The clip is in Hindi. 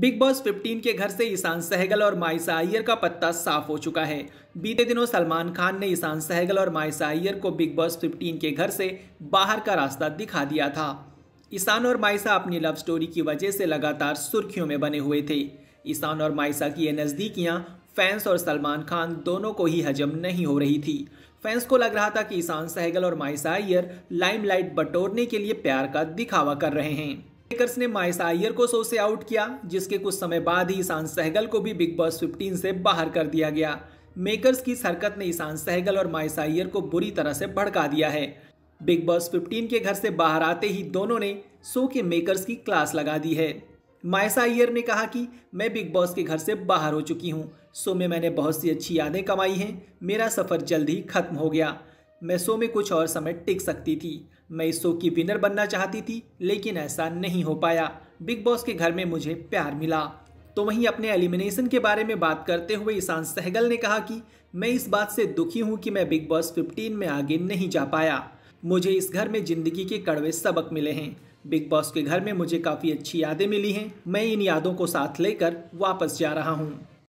बिग बॉस 15 के घर से ईशान सहगल और माइसा अय्यर का पत्ता साफ हो चुका है बीते दिनों सलमान खान ने ईशान सहगल और माइसा अय्यर को बिग बॉस 15 के घर से बाहर का रास्ता दिखा दिया था ईशान और माइसा अपनी लव स्टोरी की वजह से लगातार सुर्खियों में बने हुए थे ईशान और माइसा की ये नज़दीकियाँ फैंस और सलमान खान दोनों को ही हजम नहीं हो रही थी फैंस को लग रहा था कि ईशान सहगल और माइसा अय्यर लाइमलाइट बटोरने के लिए प्यार का दिखावा कर रहे हैं लेकर्स ने माइस आयर को शो से आउट किया जिसके कुछ समय बाद ही ईशान सहगल को भी बिग बॉस 15 से बाहर कर दिया गया मेकर्स की इस हरकत ने ईशान सहगल और माइस आयर को बुरी तरह से भड़का दिया है बिग बॉस 15 के घर से बाहर आते ही दोनों ने शो के मेकर्स की क्लास लगा दी है मायसा अय्यर ने कहा कि मैं बिग बॉस के घर से बाहर हो चुकी हूँ शो में मैंने बहुत सी अच्छी यादें कमाई हैं मेरा सफ़र जल्द ही खत्म हो गया मैसो में कुछ और समय टिक सकती थी मैं इस शो की विनर बनना चाहती थी लेकिन ऐसा नहीं हो पाया बिग बॉस के घर में मुझे प्यार मिला तो वहीं अपने एलिमिनेशन के बारे में बात करते हुए ईशान सहगल ने कहा कि मैं इस बात से दुखी हूं कि मैं बिग बॉस 15 में आगे नहीं जा पाया मुझे इस घर में ज़िंदगी के कड़वे सबक मिले हैं बिग बॉस के घर में मुझे काफ़ी अच्छी यादें मिली हैं मैं इन यादों को साथ लेकर वापस जा रहा हूँ